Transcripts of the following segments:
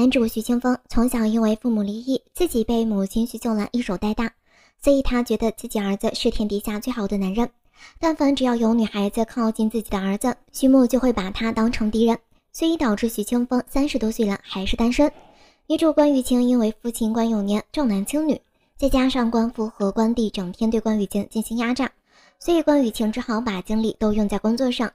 男主徐清风从小因为父母离异，自己被母亲徐秀兰一手带大，所以他觉得自己儿子是天底下最好的男人。但凡只要有女孩子靠近自己的儿子，徐牧就会把他当成敌人，所以导致徐清风三十多岁了还是单身。女主关雨晴因为父亲关永年重男轻女，再加上官父和官弟整天对关雨晴进行压榨，所以关雨晴只好把精力都用在工作上。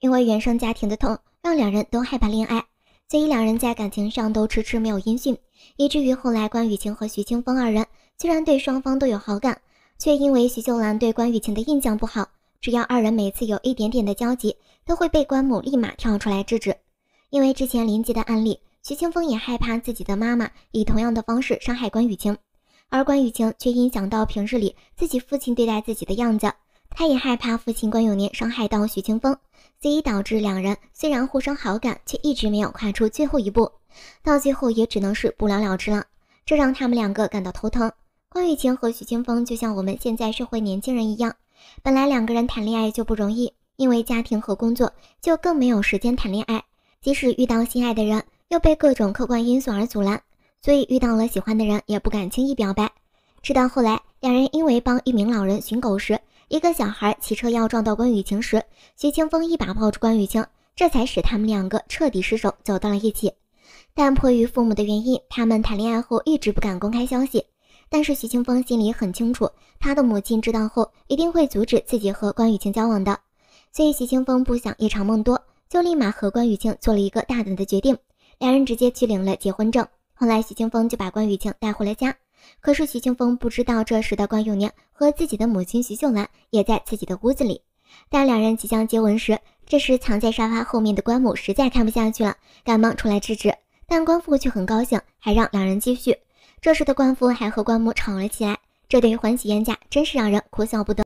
因为原生家庭的痛，让两人都害怕恋爱。所以两人在感情上都迟迟没有音讯，以至于后来关雨晴和徐清风二人虽然对双方都有好感，却因为徐秀兰对关雨晴的印象不好，只要二人每次有一点点的交集，都会被关母立马跳出来制止。因为之前林吉的案例，徐清风也害怕自己的妈妈以同样的方式伤害关雨晴，而关雨晴却因想到平日里自己父亲对待自己的样子。他也害怕父亲关永年伤害到徐清风，所以导致两人虽然互生好感，却一直没有跨出最后一步，到最后也只能是不了了之了。这让他们两个感到头疼。关雨晴和徐清风就像我们现在社会年轻人一样，本来两个人谈恋爱就不容易，因为家庭和工作就更没有时间谈恋爱。即使遇到心爱的人，又被各种客观因素而阻拦，所以遇到了喜欢的人也不敢轻易表白。直到后来，两人因为帮一名老人寻狗时。一个小孩骑车要撞到关雨晴时，徐清风一把抱住关雨晴，这才使他们两个彻底失手走到了一起。但迫于父母的原因，他们谈恋爱后一直不敢公开消息。但是徐清风心里很清楚，他的母亲知道后一定会阻止自己和关雨晴交往的，所以徐清风不想夜长梦多，就立马和关雨晴做了一个大胆的决定，两人直接去领了结婚证。后来徐清风就把关雨晴带回了家。可是徐清风不知道，这时的关永年和自己的母亲徐秀兰也在自己的屋子里。但两人即将接吻时，这时藏在沙发后面的关母实在看不下去了，赶忙出来制止。但关父却很高兴，还让两人继续。这时的关父还和关母吵了起来，这对欢喜冤家真是让人哭笑不得。